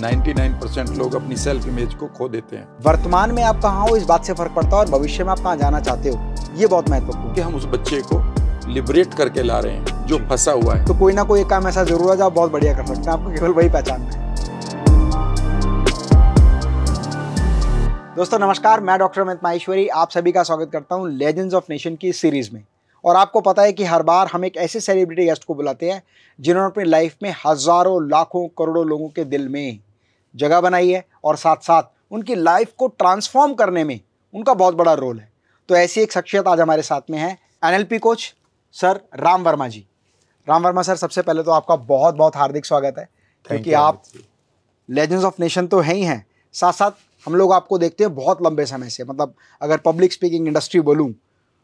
99% लोग अपनी self image को खो देते हैं वर्तमान में आप कहाँ हो इस बात से फर्क पड़ता है और भविष्य में आप कहाँ जाना चाहते हो ये बहुत महत्वपूर्ण कि हम उस बच्चे को लिबरेट करके ला रहे हैं जो फंसा हुआ है तो कोई ना कोई एक काम ऐसा जरूर है जो आप बहुत बढ़िया कर सकते हैं आपको केवल वही पहचान है दोस्तों नमस्कार मैं डॉक्टर अमित माहेश्वरी आप सभी का स्वागत करता हूँ लेजेंड्स ऑफ नेशन की सीरीज़ में और आपको पता है कि हर बार हम एक ऐसे सेलिब्रिटी गेस्ट को बुलाते हैं जिन्होंने अपनी लाइफ में हज़ारों लाखों करोड़ों लोगों के दिल में जगह बनाई है और साथ साथ उनकी लाइफ को ट्रांसफॉर्म करने में उनका बहुत बड़ा रोल है तो ऐसी एक शख्सियत आज हमारे साथ में है an coach sir Ram Verma ji Ram Verma sir सबसे पहले तो आपका बहुत बहुत हार्दिक स्वागत है क्योंकि आप लेजेंड्स ऑफ नेशन तो हैं ही हैं साथ साथ हम लोग आपको देखते हैं बहुत लंबे समय से मतलब अगर पब्लिक स्पीकिंग इंडस्ट्री बोलूँ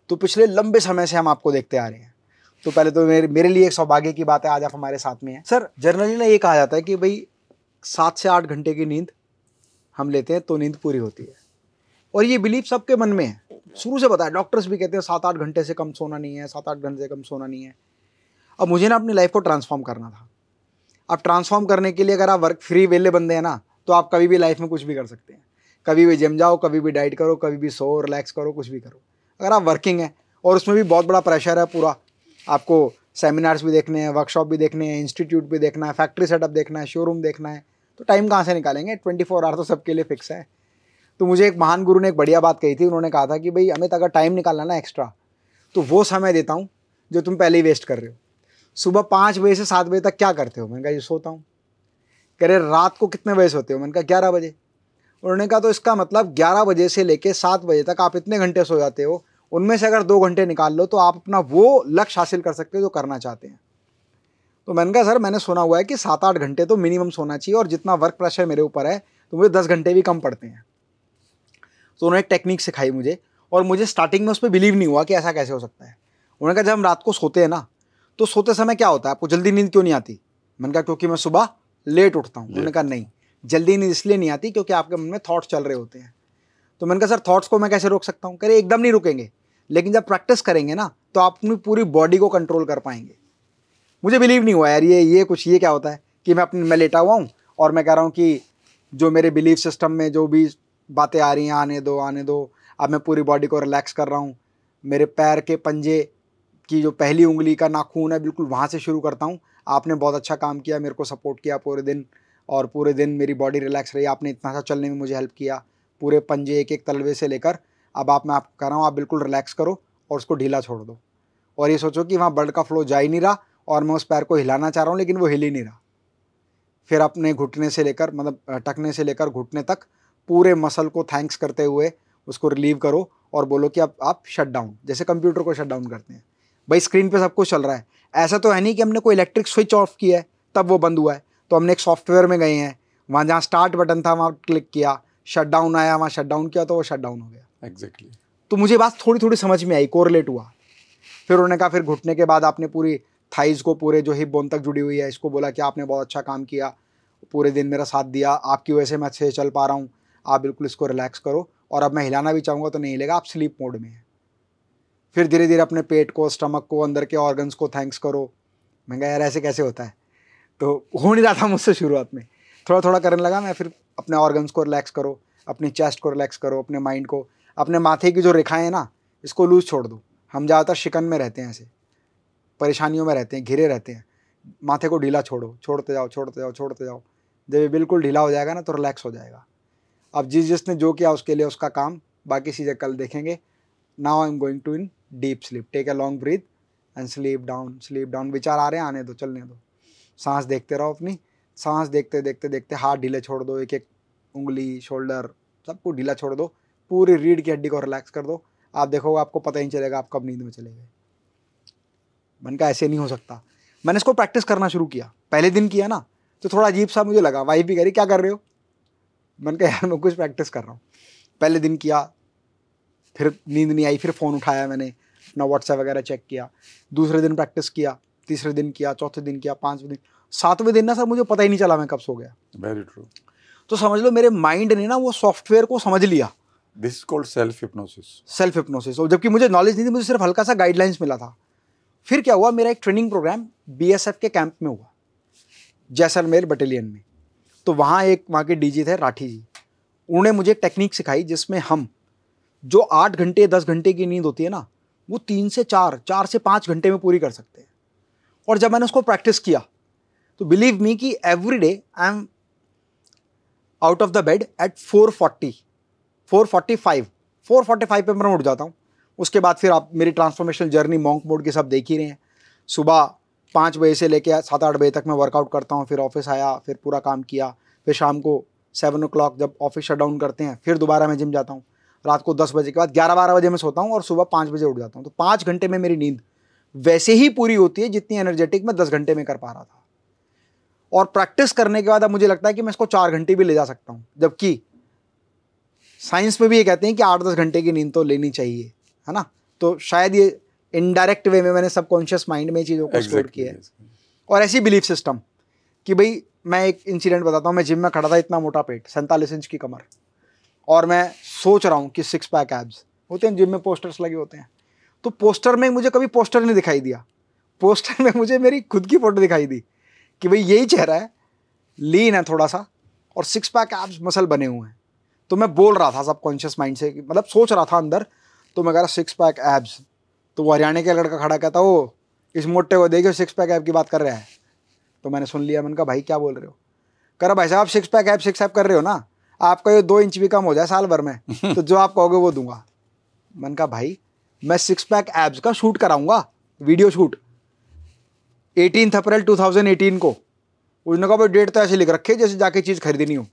तो पिछले लंबे समय से हम आपको देखते आ रहे हैं तो पहले तो मेरे मेरे लिए एक सौभाग्य की बात है आज आप हमारे साथ में हैं सर जर्नली ना ये कहा जाता है कि भाई सात से आठ घंटे की नींद हम लेते हैं तो नींद पूरी होती है और ये बिलीफ सबके मन में है शुरू से बताया डॉक्टर्स भी कहते हैं सात आठ घंटे से कम सोना नहीं है सात आठ घंटे से कम सोना नहीं है अब मुझे ना अपनी लाइफ को ट्रांसफॉर्म करना था अब ट्रांसफॉर्म करने के लिए अगर आप वर्क फ्री वेले बंदे हैं ना तो आप कभी भी लाइफ में कुछ भी कर सकते हैं कभी भी जिम जाओ कभी भी डाइट करो कभी भी सो रिलैक्स करो कुछ भी करो अगर आप वर्किंग है और उसमें भी बहुत बड़ा प्रेशर है पूरा आपको सेमिनार्स भी देखने हैं वर्कशॉप भी देखने हैं इंस्टीट्यूट भी देखना है फैक्ट्री सेटअप देखना है शोरूम देखना है तो टाइम कहाँ से निकालेंगे ट्वेंटी फोर आवर तो सबके लिए फिक्स है तो मुझे एक महान गुरु ने एक बढ़िया बात कही थी उन्होंने कहा था कि भाई अमित अगर टाइम निकालना ना एक्स्ट्रा तो वो समय देता हूँ जो तुम पहले ही वेस्ट कर रहे हो सुबह पाँच बजे से सात बजे तक क्या करते हो मैंने कहा ये सोता हूँ कह रहे रात को कितने बजे सोते हो मैंने कहा ग्यारह बजे उन्होंने कहा तो इसका मतलब ग्यारह बजे से लेकर सात बजे तक आप इतने घंटे सो जाते हो उनमें से अगर दो घंटे निकाल लो तो आप अपना वो लक्ष्य हासिल कर सकते हो जो करना चाहते हैं तो मैंने कहा सर मैंने सुना हुआ है कि सात आठ घंटे तो मिनिमम सोना चाहिए और जितना वर्क प्रेशर मेरे ऊपर है तो मुझे दस घंटे भी कम पड़ते हैं तो उन्होंने एक टेक्निक सिखाई मुझे और मुझे स्टार्टिंग में उस पर बिलीव नहीं हुआ कि ऐसा कैसे हो सकता है उन्होंने कहा जब हम रात को सोते हैं ना तो सोते समय क्या होता है आपको जल्दी नींद क्यों नहीं आती मैंने कहा क्योंकि मैं सुबह लेट उठता हूँ उन्होंने कहा नहीं जल्दी नींद इसलिए नहीं आती क्योंकि आपके मन में थाट्स चल रहे होते हैं तो मैंने कहा सर थॉट्स को मैं कैसे रोक सकता हूँ कह एकदम नहीं रुकेंगे लेकिन जब प्रैक्टिस करेंगे ना तो आप अपनी पूरी बॉडी को कंट्रोल कर पाएंगे मुझे बिलीव नहीं हुआ यार ये ये कुछ ये क्या होता है कि मैं अपने मैं लेटा हुआ हूँ और मैं कह रहा हूँ कि जो मेरे बिलीव सिस्टम में जो भी बातें आ रही हैं आने दो आने दो अब मैं पूरी बॉडी को रिलैक्स कर रहा हूँ मेरे पैर के पंजे की जो पहली उंगली का नाखून है बिल्कुल वहाँ से शुरू करता हूँ आपने बहुत अच्छा काम किया मेरे को सपोर्ट किया पूरे दिन और पूरे दिन मेरी बॉडी रिलैक्स रही आपने इतना सा चलने में मुझे हेल्प किया पूरे पंजे एक एक तलवे से लेकर अब आप मैं आप कह रहा हूँ आप बिल्कुल रिलैक्स करो और उसको ढीला छोड़ दो और ये सोचो कि वहाँ ब्लड का फ्लो जा ही नहीं रहा और मैं उस पैर को हिलाना चाह रहा हूँ लेकिन वो हिल ही नहीं रहा फिर अपने घुटने से लेकर मतलब टकने से लेकर घुटने तक पूरे मसल को थैंक्स करते हुए उसको रिलीव करो और बोलो कि अब आप शट डाउन जैसे कंप्यूटर को शट डाउन करते हैं भाई स्क्रीन पे सब कुछ चल रहा है ऐसा तो है नहीं कि हमने कोई इलेक्ट्रिक स्विच ऑफ किया है तब वो बंद हुआ है तो हमने एक सॉफ्टवेयर में गए हैं वहाँ जहाँ स्टार्ट बटन था वहाँ क्लिक किया शट डाउन आया वहाँ शट डाउन किया तो वो शट डाउन हो गया एग्जैक्टली exactly. तो मुझे बात थोड़ी थोड़ी समझ में आई कोरिलेट हुआ फिर उन्होंने कहा फिर घुटने के बाद आपने पूरी थाइज को पूरे जो हिप बोन तक जुड़ी हुई है इसको बोला कि आपने बहुत अच्छा काम किया पूरे दिन मेरा साथ दिया आपकी वजह से मैं अच्छे से चल पा रहा हूँ आप बिल्कुल इसको रिलैक्स करो और अब मैं हिलाना भी चाहूँगा तो नहीं हिलेगा आप स्लीप मोड में हैं फिर धीरे धीरे अपने पेट को स्टमक को अंदर के ऑर्गन्स को थैंक्स करो मैं कहा यार ऐसे कैसे होता है तो हो नहीं रहा था मुझसे शुरुआत में थोड़ा थोड़ा करने लगा मैं फिर अपने ऑर्गन्स को रिलैक्स करो अपनी चेस्ट को रिलैक्स करो अपने माइंड को अपने माथे की जो रेखाएँ हैं ना इसको लूज़ छोड़ दो हम ज़्यादातर शिकन में रहते हैं ऐसे परेशानियों में रहते हैं घिरे रहते हैं माथे को ढीला छोड़ो छोड़ते जाओ छोड़ते जाओ छोड़ते जाओ जब ये बिल्कुल ढीला हो जाएगा ना तो रिलैक्स हो जाएगा अब जिस जिसने जो किया उसके लिए उसका काम बाकी चीज़ें कल देखेंगे now I am going to in deep sleep take a long breath and sleep down sleep down विचार आ रहे हैं आने दो चलने दो सांस देखते रहो अपनी सांस देखते देखते देखते हाथ ढीले छोड़ दो एक एक उंगली शोल्डर सबको ढीला छोड़ दो पूरी रीढ़ की हड्डी को रिलैक्स कर दो आप देखोगे आपको पता ही चलेगा आप कब नींद में चले गए मैंने कहा ऐसे नहीं हो सकता मैंने इसको प्रैक्टिस करना शुरू किया पहले दिन किया ना तो थोड़ा अजीब सा मुझे लगा वाइफ भी कह रही क्या कर रहे हो मैंने कहा यार मैं कुछ प्रैक्टिस कर रहा हूँ पहले दिन किया फिर नींद नहीं आई फिर फ़ोन उठाया मैंने अपना व्हाट्सएप वगैरह चेक किया दूसरे दिन प्रैक्टिस किया तीसरे दिन किया चौथे दिन किया पाँचवें दिन सातवें दिन ना सर मुझे पता ही नहीं चला मैं कब सो गया वेरी ट्रू तो समझ लो मेरे माइंड ने ना वो सॉफ्टवेयर को समझ लिया this called self hypnosis self hypnosis और जबकि मुझे नॉलेज नहीं थी मुझे सिर्फ हल्का सा गाइडलाइंस मिला था फिर क्या हुआ मेरा एक ट्रेनिंग प्रोग्राम बीएसएफ के कैंप में हुआ जैसलमेर बटालियन में तो वहाँ एक वहाँ के डीजी थे राठी जी उन्होंने मुझे टेक्निक सिखाई जिसमें हम जो आठ घंटे दस घंटे की नींद होती है ना वो तीन से चार चार से पाँच घंटे में पूरी कर सकते हैं और जब मैंने उसको प्रैक्टिस किया तो बिलीव मी कि every day I am out of the bed at four forty four forty five four forty five पर मैं उठ जाता हूँ उसके बाद फिर आप मेरी ट्रांसफॉर्मेशन जर्नी मॉन्क मोड के सब देख ही रहे हैं सुबह पाँच बजे से लेकर सात आठ बजे तक मैं वर्कआउट करता हूँ फिर ऑफिस आया फिर पूरा काम किया फिर शाम को सेवन ओ जब ऑफिस शट डाउन करते हैं फिर दोबारा मैं जिम जाता हूँ रात को दस बजे के बाद ग्यारह बारह बजे मैं सोता हूँ और सुबह पाँच बजे उठ जाता हूँ तो पाँच घंटे में मेरी नींद वैसे ही पूरी होती है जितनी एनर्जेटिक मैं दस घंटे में कर पा रहा था और प्रैक्टिस करने के बाद अब मुझे लगता है कि मैं इसको चार घंटे भी ले जा सकता हूँ जबकि साइंस में भी ये कहते हैं कि आठ दस घंटे की नींद तो लेनी चाहिए है ना तो शायद ये इनडायरेक्ट वे में मैंने सब कॉन्शियस माइंड में चीज़ों को स्टोर किया है और ऐसी बिलीफ सिस्टम कि भाई मैं एक इंसिडेंट बताता हूँ मैं जिम में खड़ा था इतना मोटा पेट सैंतालीस इंच की कमर और मैं सोच रहा हूँ कि सिक्स पैक एब्स होते हैं जिम में पोस्टर्स लगे होते हैं तो पोस्टर में मुझे कभी पोस्टर नहीं दिखाई दिया पोस्टर में मुझे मेरी खुद की फ़ोटो दिखाई दी कि भाई यही चेहरा है लीन है थोड़ा सा और सिक्स पैक एब्स मसल बने हुए हैं तो मैं बोल रहा था सबकॉन्शियस माइंड से मतलब सोच रहा था अंदर तो मैं कह रहा सिक्स पैक एब्स तो वो हरियाणा के लड़का खड़ा कहता वो इस मोटे को देखिए सिक्स पैक ऐप की बात कर रहा है तो मैंने सुन लिया मैंने कहा भाई क्या बोल रहे हो कह रहा भाई साहब six pack app six app कर रहे हो ना आपका ये दो इंच भी कम हो जाए साल भर में तो जो आप कहोगे वो दूंगा मैंने कहा भाई मैं सिक्स पैक एब्स का शूट कराऊंगा video shoot eighteen April eighteen को उसने कहा डेट तो ऐसे लिख रखे जैसे जाके चीज़ खरीदनी हो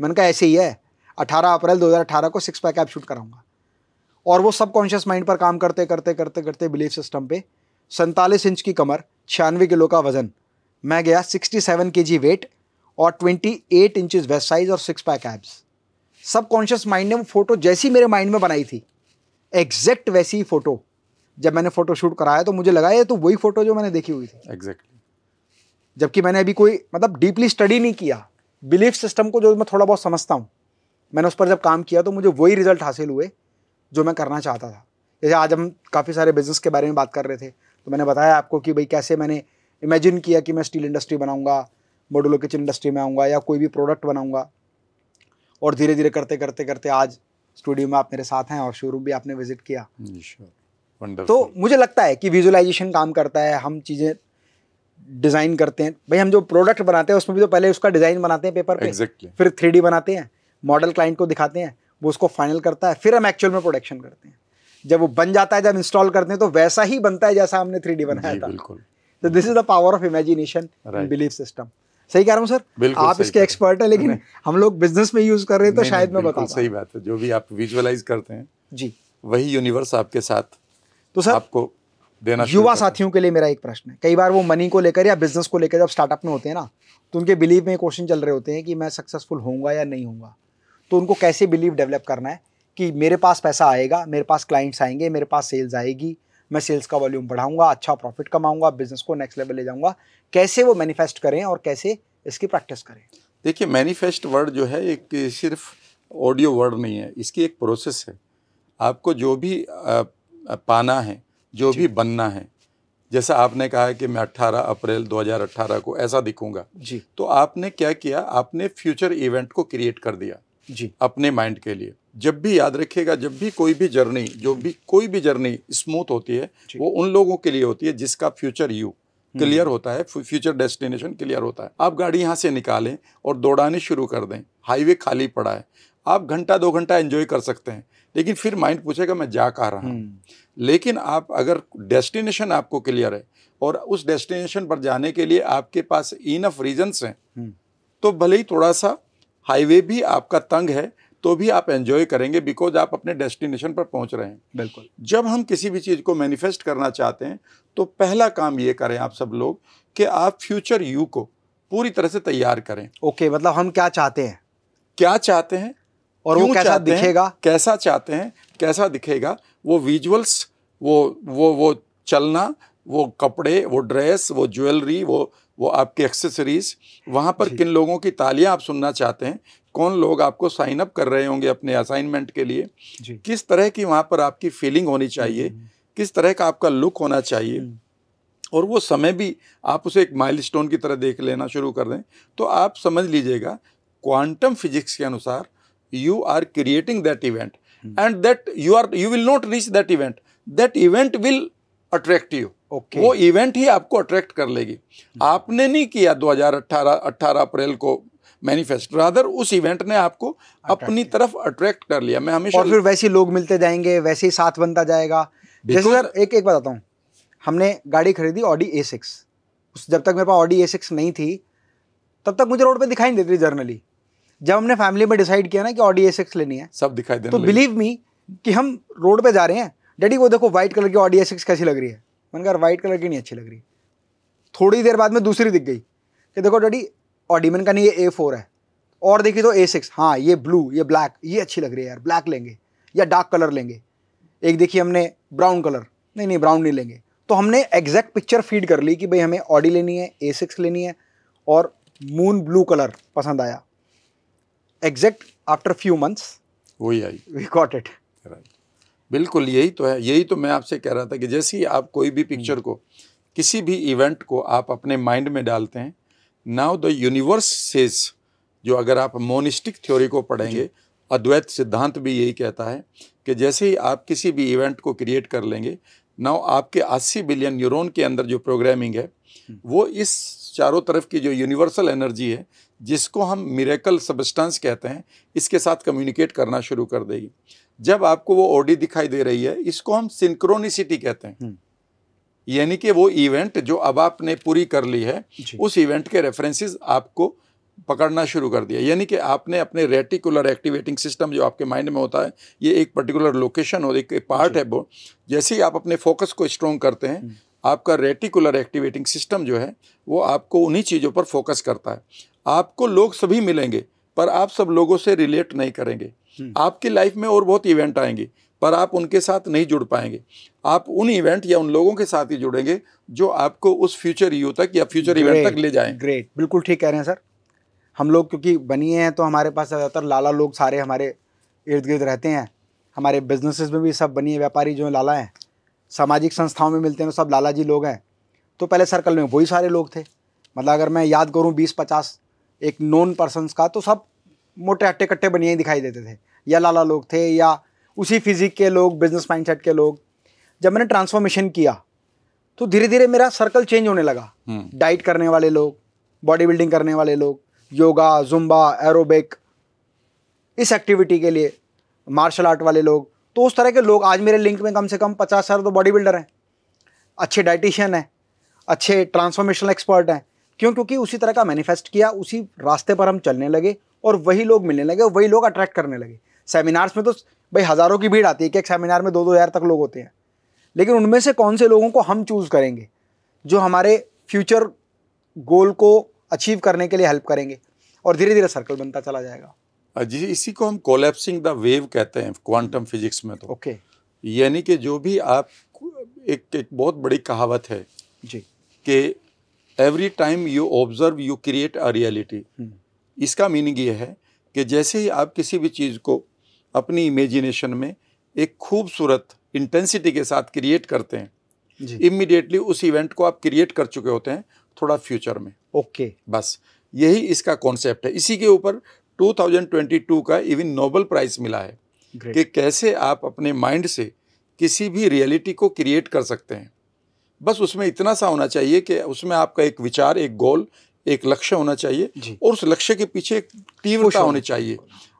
मैंने कहा ऐसे ही है अठारह अप्रैल अठारह को सिक्स पैक ऐप शूट कराऊंगा और वो सबकॉन्शियस माइंड पर काम करते करते करते करते बिलीफ सिस्टम पे सैंतालीस इंच की कमर छियानवे किलो का वजन मैं गया sixty seven K G weight और twenty eight inches waist size और six pack abs subconscious mind ने वो फ़ोटो जैसी मेरे माइंड में बनाई थी एग्जैक्ट वैसी ही फ़ोटो जब मैंने फ़ोटो शूट कराया तो मुझे लगा ये तो वही फ़ोटो जो मैंने देखी हुई थी एग्जैक्टली जबकि मैंने अभी कोई मतलब डीपली स्टडी नहीं किया बिलीफ सिस्टम को जो मैं थोड़ा बहुत समझता हूँ मैंने उस पर जब काम किया तो मुझे वही रिजल्ट हासिल हुए जो मैं करना चाहता था जैसे आज हम काफ़ी सारे बिजनेस के बारे में बात कर रहे थे तो मैंने बताया आपको कि भाई कैसे मैंने इमेजिन किया कि मैं स्टील इंडस्ट्री बनाऊंगा मॉडुलो किचन इंडस्ट्री में आऊँगा या कोई भी प्रोडक्ट बनाऊँगा और धीरे धीरे करते करते करते आज स्टूडियो में आप मेरे साथ हैं और शोरूम भी आपने विजिट किया तो मुझे लगता है कि विजुअलाइजेशन काम करता है हम चीज़ें डिज़ाइन करते हैं भाई हम जो प्रोडक्ट बनाते हैं उसमें भी तो पहले उसका डिज़ाइन बनाते हैं पेपर पे exactly. फिर थ्री बनाते हैं मॉडल क्लाइंट को दिखाते हैं वो उसको फाइनल करता है फिर हम एक्चुअल में प्रोडक्शन करते हैं जब वो बन जाता है जब इंस्टॉल करते हैं तो वैसा ही बनता है जैसा हमने थ्री बनाया था तो this is the power of imagination belief system सही कह रहा हूँ सर आप इसके एक्सपर्ट है लेकिन हम लोग बिजनेस में यूज कर रहे हैं तो शायद मैं बताऊँ सही बात है जो भी आप विजुअलाइज करते हैं जी वही यूनिवर्स आपके साथ तो सर आपको देना युवा साथियों के लिए मेरा एक प्रश्न है कई बार वो मनी को लेकर या बिजनेस को लेकर जब स्टार्टअप में होते हैं ना तो उनके बिलीव में क्वेश्चन चल रहे होते हैं कि मैं सक्सेसफुल होऊंगा या नहीं होऊंगा तो उनको कैसे बिलीव डेवलप करना है कि मेरे पास पैसा आएगा मेरे पास क्लाइंट्स आएंगे मेरे पास सेल्स आएगी मैं सेल्स का वॉल्यूम बढ़ाऊंगा अच्छा प्रॉफिट कमाऊंगा बिजनेस को नेक्स्ट लेवल ले जाऊंगा कैसे वो मैनिफेस्ट करें और कैसे इसकी प्रैक्टिस करें देखिए मैनिफेस्ट वर्ड जो है एक सिर्फ ऑडियो वर्ड नहीं है इसकी एक प्रोसेस है आपको जो भी पाना है जो भी बनना है जैसा आपने कहा कि मैं 18 अप्रैल 2018 को ऐसा दिखूंगा जी तो आपने क्या किया आपने फ्यूचर इवेंट को क्रिएट कर दिया जी अपने माइंड के लिए जब भी याद रखिएगा जब भी कोई भी जर्नी जो भी कोई भी जर्नी स्मूथ होती है वो उन लोगों के लिए होती है जिसका फ्यूचर यू क्लियर होता है फ्यूचर डेस्टिनेशन क्लियर होता है आप गाड़ी यहाँ से निकालें और दौड़ानी शुरू कर दें हाईवे खाली पड़ा है आप घंटा दो घंटा एंजॉय कर सकते हैं लेकिन फिर माइंड पूछेगा मैं जा कहा रहा हूँ हम्म। लेकिन आप अगर डेस्टिनेशन आपको क्लियर है और उस डेस्टिनेशन पर जाने के लिए आपके पास इनफ रीजन्स हैं हम्म। तो भले ही थोड़ा सा हाईवे भी आपका तंग है तो भी आप एंजॉय करेंगे बिकॉज आप अपने डेस्टिनेशन पर पहुंच रहे हैं बिल्कुल जब हम किसी भी चीज़ को मैनिफेस्ट करना चाहते हैं तो पहला काम ये करें आप सब लोग कि आप फ्यूचर यू को पूरी तरह से तैयार करें ओके okay, मतलब हम क्या चाहते हैं क्या चाहते हैं और वो कैसा दिखेगा कैसा चाहते हैं कैसा दिखेगा वो विजुअल्स वो वो वो चलना वो कपड़े वो ड्रेस वो ज्वेलरी वो वो आपके एक्सेसरीज़ वहाँ पर किन लोगों की तालियाँ आप सुनना चाहते हैं कौन लोग आपको साइन अप कर रहे होंगे अपने असाइनमेंट के लिए किस तरह की वहाँ पर आपकी फीलिंग होनी चाहिए हम्म, हम्म। किस तरह का आपका लुक होना चाहिए हम्म। और वो समय भी आप उसे एक माइलस्टोन की तरह देख लेना शुरू कर दें तो आप समझ लीजिएगा क्वांटम फिजिक्स के अनुसार you are creating that event and that you are you will not reach that event that event will attractive okay. वो इवेंट ही आपको अट्रैक्ट कर लेगी hmm. आपने नहीं किया 2018 18 अप्रैल को मैनिफेस्ट रादर उस इवेंट ने आपको अपनी तरफ अट्रैक्ट कर लिया मैं हमेशा और फिर वैसे लोग मिलते जाएंगे वैसे ही साथ बनता जाएगा जैसे सर एक एक बताता हूँ हमने गाड़ी खरीदी ऑडी ए सिक्स जब तक मेरे पास ऑडी ए सिक्स नहीं थी तब तक मुझे रोड पर दिखाई नहीं देती जर्नली जब हमने फैमिली में डिसाइड किया ना कि ऑडी ए सिक्स लेनी है सब दिखाई दे तो बिलीव मी कि हम रोड पे जा रहे हैं डैडी वो देखो व्हाइट कलर की ऑडी सिक्स कैसी लग रही है मैंने कहा व्हाइट कलर की नहीं अच्छी लग रही थोड़ी देर बाद में दूसरी दिख गई कि देखो डैडी ऑडी मैंने कहा नहीं ये ए फोर है और देखी तो ए सिक्स हाँ ये ब्लू ये ब्लैक ये अच्छी लग रही है यार ब्लैक लेंगे या डार्क कलर लेंगे एक देखी हमने ब्राउन कलर नहीं नहीं ब्राउन नहीं लेंगे तो हमने एग्जैक्ट पिक्चर फीड कर ली कि भाई हमें ऑडी लेनी है ए सिक्स लेनी है और मून ब्लू कलर पसंद आया एग्जैक्ट आफ्टर फ्यू मंथ्स वही I we caught it right बिल्कुल यही तो है यही तो मैं आपसे कह रहा था कि जैसे ही आप कोई भी पिक्चर हम्म। को किसी भी इवेंट को आप अपने माइंड में डालते हैं नाउ द यूनिवर्स सेज जो अगर आप मोनिस्टिक थ्योरी को पढ़ेंगे अद्वैत सिद्धांत भी यही कहता है कि जैसे ही आप किसी भी इवेंट को क्रिएट कर लेंगे नाउ आपके 80 बिलियन न्यूरॉन के अंदर जो प्रोग्रामिंग है हम्म। वो इस चारों तरफ की जो यूनिवर्सल एनर्जी है जिसको हम मिरेकल सबस्टांस कहते हैं इसके साथ कम्युनिकेट करना शुरू कर देगी जब आपको वो ऑडी दिखाई दे रही है इसको हम सिंक्रोनिसिटी कहते हैं हम्म। यानी कि वो इवेंट जो अब आपने पूरी कर ली है उस इवेंट के रेफरेंसेस आपको पकड़ना शुरू कर दिया यानी कि आपने अपने रेटिकुलर एक्टिवेटिंग सिस्टम जो आपके माइंड में होता है ये एक पर्टिकुलर लोकेशन और एक पार्ट है वो जैसे ही आप अपने फोकस को स्ट्रॉन्ग करते हैं हम्म। आपका रेटिकुलर एक्टिवेटिंग सिस्टम जो है वो आपको उन्हीं चीज़ों पर फोकस करता है आपको लोग सभी मिलेंगे पर आप सब लोगों से रिलेट नहीं करेंगे हम्म। आपकी लाइफ में और बहुत इवेंट आएंगे पर आप उनके साथ नहीं जुड़ पाएंगे आप उन इवेंट या उन लोगों के साथ ही जुड़ेंगे जो आपको उस फ्यूचर यू तक या फ्यूचर इवेंट तक ले जाए ग्रेट बिल्कुल ठीक कह रहे हैं सर हम लोग क्योंकि बनिए हैं तो हमारे पास ज़्यादातर लाला लोग सारे हमारे इर्द गिर्द रहते हैं हमारे बिजनेसेस में भी सब बनिए व्यापारी जो लाला हैं सामाजिक संस्थाओं में मिलते हैं तो सब लाला जी लोग हैं तो पहले सर्कल में वही सारे लोग थे मतलब अगर मैं याद करूँ बीस पचास एक नॉन पर्सनस का तो सब मोटे हट्टे कट्टे बनिए दिखाई देते थे या लाला लोग थे या उसी फिजिक के लोग बिजनेस माइंडसेट के लोग जब मैंने ट्रांसफॉर्मेशन किया तो धीरे धीरे मेरा सर्कल चेंज होने लगा डाइट हम्म। करने वाले लोग बॉडी बिल्डिंग करने वाले लोग योगा जुम्बा एरोबिक इस एक्टिविटी के लिए मार्शल आर्ट वाले लोग तो उस तरह के लोग आज मेरे लिंक में कम से कम पचास हजार तो बॉडी बिल्डर हैं अच्छे डाइटिशियन हैं अच्छे ट्रांसफॉर्मेशनल एक्सपर्ट हैं क्यों क्योंकि उसी तरह का मैनिफेस्ट किया उसी रास्ते पर हम चलने लगे और वही लोग मिलने लगे वही लोग अट्रैक्ट करने लगे सेमिनार्स में तो भाई हज़ारों की भीड़ आती है कि एक सेमिनार में दो दो हज़ार तक लोग होते हैं लेकिन उनमें से कौन से लोगों को हम चूज़ करेंगे जो हमारे फ्यूचर गोल को अचीव करने के लिए हेल्प करेंगे और धीरे धीरे सर्कल बनता चला जाएगा हाँ जी इसी को हम कोलेप्सिंग द वेव कहते हैं क्वांटम फिजिक्स में तो ओके okay. यानी कि जो भी आप एक एक बहुत बड़ी कहावत है जी कि every time you observe you create a reality इसका मीनिंग ये है कि जैसे ही आप किसी भी चीज़ को अपनी इमेजिनेशन में एक खूबसूरत इंटेंसिटी के साथ क्रिएट करते हैं इमिडिएटली उस इवेंट को आप क्रिएट कर चुके होते हैं थोड़ा फ्यूचर में ओके okay. बस यही इसका कॉन्सेप्ट है इसी के ऊपर 2022 का इवन नोबल प्राइज मिला है Great. कि कैसे आप अपने माइंड से किसी भी रियलिटी को क्रिएट कर सकते हैं बस उसमें इतना सा होना चाहिए कि उसमें आपका एक विचार एक गोल एक लक्ष्य होना चाहिए और उस लक्ष्य के पीछे एक तीव्रता होनी चाहिए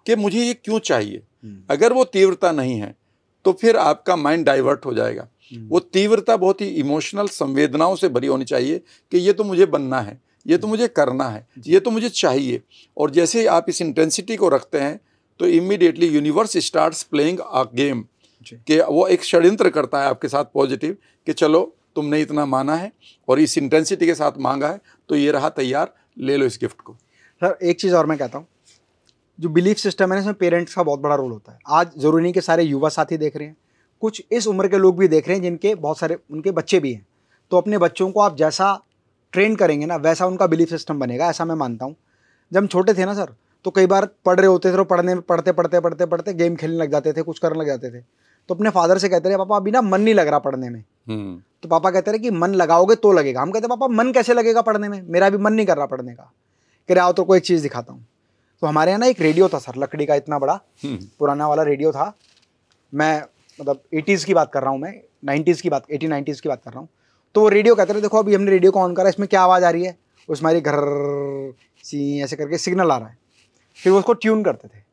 कि मुझे ये क्यों चाहिए हम्म। अगर वो तीव्रता नहीं है तो फिर आपका माइंड डाइवर्ट हो जाएगा हम्म। वो तीव्रता बहुत ही इमोशनल संवेदनाओं से भरी होनी चाहिए कि ये तो मुझे बनना है ये तो हम्म। मुझे करना है ये तो मुझे चाहिए और जैसे ही आप इस इंटेंसिटी को रखते हैं तो immediately universe start playing a game कि वो एक षड्यंत्र करता है आपके साथ पॉजिटिव कि चलो तुमने इतना माना है और इस इंटेंसिटी के साथ मांगा है तो ये रहा तैयार ले लो इस गिफ्ट को सर एक चीज़ और मैं कहता हूँ जो बिलीफ सिस्टम है ना इसमें पेरेंट्स का बहुत बड़ा रोल होता है आज ज़रूरी नहीं कि सारे युवा साथी देख रहे हैं कुछ इस उम्र के लोग भी देख रहे हैं जिनके बहुत सारे उनके बच्चे भी हैं तो अपने बच्चों को आप जैसा ट्रेन करेंगे ना वैसा उनका बिलीफ सिस्टम बनेगा ऐसा मैं मानता हूँ जब हम छोटे थे ना सर तो कई बार पढ़ रहे होते थे और तो पढ़ने पढ़ते पढ़ते पढ़ते पढ़ते गेम खेलने लग जाते थे कुछ करने लग जाते थे तो अपने फादर से कहते रहे पापा अभी ना मन नहीं लग रहा पढ़ने में हम्म। तो पापा कहते रहे कि मन लगाओगे तो लगेगा हम कहते पापा मन कैसे लगेगा पढ़ने में मेरा भी मन नहीं कर रहा पढ़ने का कह रहे आओ तो कोई एक चीज़ दिखाता हूँ तो हमारे यहाँ ना एक रेडियो था सर लकड़ी का इतना बड़ा हम्म। पुराना वाला रेडियो था मैं मतलब एटीज़ की बात कर रहा हूँ मैं नाइन्टीज़ की बात एटीन नाइन्टीज़ की बात कर रहा हूँ तो वो रेडियो कहते रहे देखो अभी हमने रेडियो को ऑन करा इसमें क्या आवाज़ आ रही है उसमें हमारी घर सी ऐसे करके सिग्नल आ रहा है फिर वो उसको ट्यून करते थे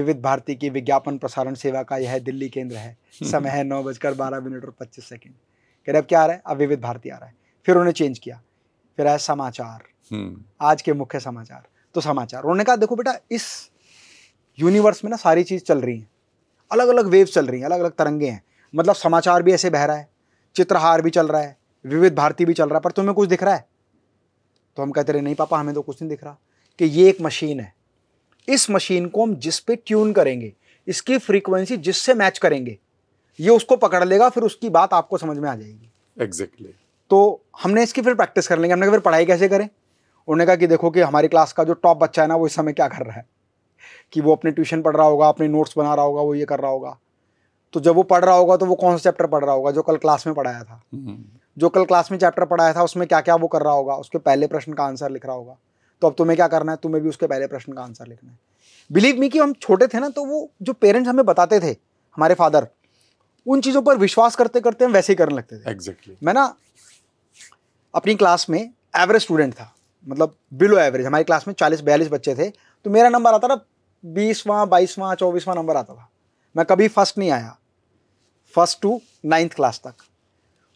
विविध भारती की विज्ञापन प्रसारण सेवा का यह दिल्ली केंद्र है हम्म। समय है नौ बजकर बारह मिनट और पच्चीस सेकेंड फिर अब क्या आ रहा है अब विविध भारती आ रहा है फिर उन्होंने चेंज किया फिर आया समाचार हम्म। आज के मुख्य समाचार तो समाचार उन्होंने कहा देखो बेटा इस यूनिवर्स में ना सारी चीज़ चल रही हैं अलग अलग वेव्स चल रही हैं अलग अलग तरंगे हैं मतलब समाचार भी ऐसे बह रहा है चित्रहार भी चल रहा है विविध भारती भी चल रहा है पर तुम्हें कुछ दिख रहा है तो हम कहते रहे नहीं पापा हमें तो कुछ नहीं दिख रहा कि ये एक मशीन है इस मशीन को हम जिस पे ट्यून करेंगे इसकी फ्रीक्वेंसी जिससे मैच करेंगे ये उसको पकड़ लेगा फिर उसकी बात आपको समझ में आ जाएगी एग्जैक्टली exactly. तो हमने इसकी फिर प्रैक्टिस कर लेंगे हमने कहा फिर पढ़ाई कैसे करें उन्होंने कहा कि देखो कि हमारी क्लास का जो टॉप बच्चा है ना वो इस समय क्या कर रहा है कि वो अपने ट्यूशन पढ़ रहा होगा अपने नोट्स बना रहा होगा वो ये कर रहा होगा तो जब वो पढ़ रहा होगा तो वो कौन सा चैप्टर पढ़ रहा होगा जो कल क्लास में पढ़ाया था हम्म। जो कल क्लास में चैप्टर पढ़ाया था उसमें क्या क्या वो कर रहा होगा उसके पहले प्रश्न का आंसर लिख रहा होगा तो अब तुम्हें क्या करना है तुम्हें भी उसके पहले प्रश्न का आंसर लिखना है बिलीव मी कि हम छोटे थे ना तो वो जो पेरेंट्स हमें बताते थे हमारे फादर उन चीज़ों पर विश्वास करते करते हम वैसे ही करने लगते थे एग्जैक्टली exactly. मैं ना अपनी क्लास में एवरेज स्टूडेंट था मतलब बिलो एवरेज हमारी क्लास में चालीस बयालीस बच्चे थे तो मेरा नंबर आता ना बीसवा बाईसवा चौबीसवा नंबर आता था मैं कभी फर्स्ट नहीं आया फर्स्ट टू नाइन्थ क्लास तक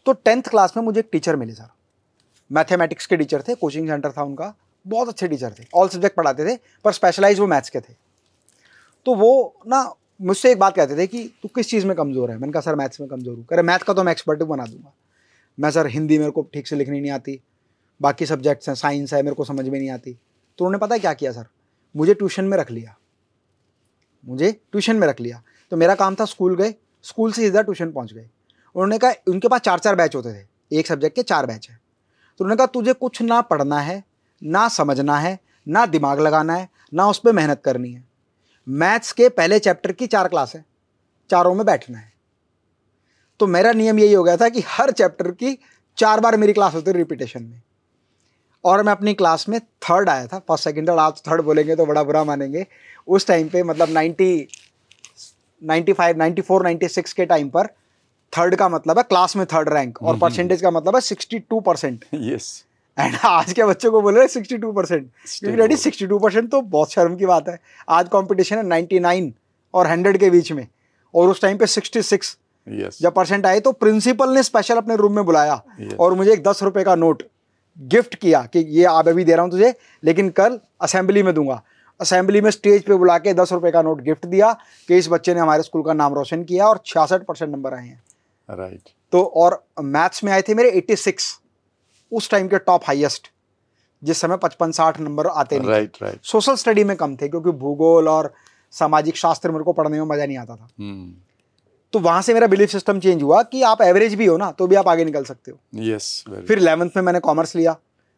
तो टेंथ क्लास में मुझे एक टीचर मिले सर मैथमेटिक्स के टीचर थे कोचिंग सेंटर था उनका बहुत अच्छे टीचर थे ऑल सब्जेक्ट पढ़ाते थे पर स्पेशलाइज वो मैथ्स के थे तो वो ना मुझसे एक बात कहते थे कि तू किस चीज़ में कमज़ोर है मैंने कहा सर मैथ्स में कमज़ोर हूँ कह रहे मैथ का तो मैं एक्सपर्ट बना दूंगा मैं सर हिंदी मेरे को ठीक से लिखनी नहीं आती बाकी सब्जेक्ट्स हैं साइंस है मेरे को समझ में नहीं आती तो उन्होंने पता है क्या किया सर मुझे ट्यूशन में रख लिया मुझे ट्यूशन में रख लिया तो मेरा काम था स्कूल गए स्कूल से सीधा ट्यूशन पहुँच गए उन्होंने कहा उनके पास चार चार बैच होते थे एक सब्जेक्ट के चार बैच हैं तो उन्होंने कहा तुझे कुछ ना पढ़ना है ना समझना है ना दिमाग लगाना है ना उस पर मेहनत करनी है मैथ्स के पहले चैप्टर की चार क्लास है चारों में बैठना है तो मेरा नियम यही हो गया था कि हर चैप्टर की चार बार मेरी क्लास होती रिपीटेशन में और मैं अपनी क्लास में थर्ड आया था फर्स्ट सेकेंड और आज थर्ड बोलेंगे तो बड़ा बुरा मानेंगे उस टाइम पे मतलब ninety ninety five ninety four ninety six के टाइम पर थर्ड का मतलब है क्लास में थर्ड रैंक और परसेंटेज हम्म, हम्म। का मतलब है sixty two percent yes and आज के बच्चों को बोल रहे सिक्सटी टू परसेंट क्योंकि डैडी सिक्सटी टू परसेंट तो बहुत शर्म की बात है आज कॉम्पिटिशन है नाइन्टी नाइन और हंड्रेड के बीच में और उस टाइम पे सिक्सटी सिक्स yes. जब परसेंट आए तो प्रिंसिपल ने स्पेशल अपने रूम में बुलाया yes. और मुझे एक दस रुपये का नोट गिफ्ट किया कि ये आप अभी दे रहा हूँ तुझे लेकिन कल असेंबली में दूंगा असेंबली में स्टेज पे बुला के दस रुपये का नोट गिफ्ट दिया कि इस बच्चे ने हमारे स्कूल का नाम रोशन किया और छियासठ परसेंट नंबर आए हैं राइट right. तो और मैथ्स में आए थे मेरे एट्टी सिक्स उस टाइम के टॉप हाईएस्ट जिस समय पचपन साठ नंबर आते नहीं राइट राइट सोशल स्टडी में कम थे क्योंकि भूगोल और सामाजिक शास्त्र मेरे को पढ़ने में मज़ा नहीं आता था हम्म। तो वहां से मेरा बिलीफ सिस्टम चेंज हुआ कि आप एवरेज भी हो ना तो भी आप आगे निकल सकते हो यस yes, फिर इलेवंथ में मैंने कॉमर्स लिया